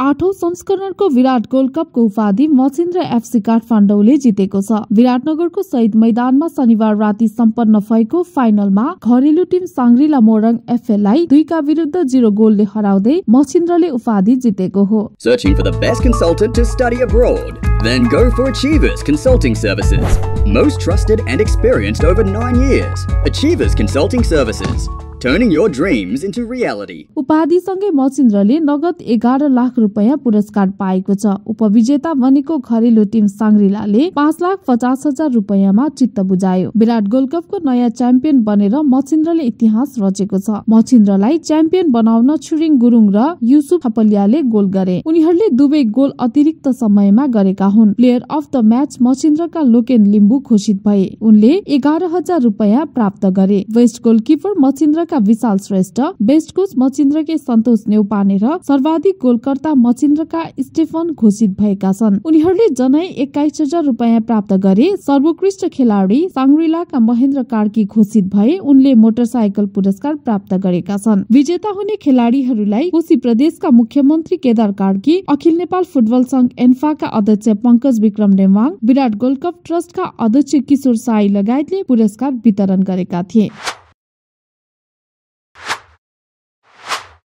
आठौं संस्करणको विराट गोल्ड कपको उपाधि मचिन्द्र एफसी काठमाडौँले जितेको छ विराटनगरको शहीद मैदानमा शनिबार राति सम्पन्न भएको फाइनलमा घरेलु टिम साङ्ग्रिला मोरङ एफएललाई दुईका विरुद्ध जिरो गोलले हराउँदै मचिन्द्रले उपाधि जितेको हो Searching for the best consultant to study abroad? Then go for Achievers Consulting Services. Most trusted and experienced over nine years. Achievers Consulting Services. Turning your dreams into reality. उपाधिसँगै मचिन्द्रले नगद एघार लाख रुपियाँ पुरस्कार पाएको छ उपविजेता बनेको घरेलु टिम साङ्ग्रिलाले पाँच लाख पचास हजार रुपियाँमा चित्त बुझायो विराट गोल्ड कपको नयाँ च्याम्पियन बनेर मचिन्द्रले इतिहास रचेको छ मचिन्द्रलाई च्याम्पियन बनाउन छुरिङ गुरुङ र युसुफ थपलियाले गोल गरे उनीहरूले दुवै गोल अतिरिक्त समयमा गरेका हुन् प्लेयर अफ द म्याच मचिन्द्रका लोकेन लिम्बू घोषित भए उनले एघार हजार रुपियाँ प्राप्त गरे वेस्ट गोलकिपर मचिन्द्र का विशाल श्रेष्ठ बेस्ट कोच मचिन्द्रकै सन्तोष नेउपाने र सर्वाधिक गोलकर्ता मचिन्द्रका स्टेफन घोषित भएका छन् उनीहरूले जनै एक्काइस हजार रुपियाँ प्राप्त गरे सर्वोत्कृष्ट खेलाडी साङ्ग्रिलाका महेन्द्र कार्की घोषित भए उनले मोटरसाइकल पुरस्कार प्राप्त गरेका छन् विजेता हुने खेलाडीहरूलाई कोशी प्रदेशका मुख्यमन्त्री केदार कार्की अखिल नेपाल फुटबल संघ एन्फाका अध्यक्ष पंकज विक्रम नेवाङ विराट गोल्ड कप ट्रस्टका अध्यक्ष किशोर साई लगायतले पुरस्कार वितरण गरेका थिए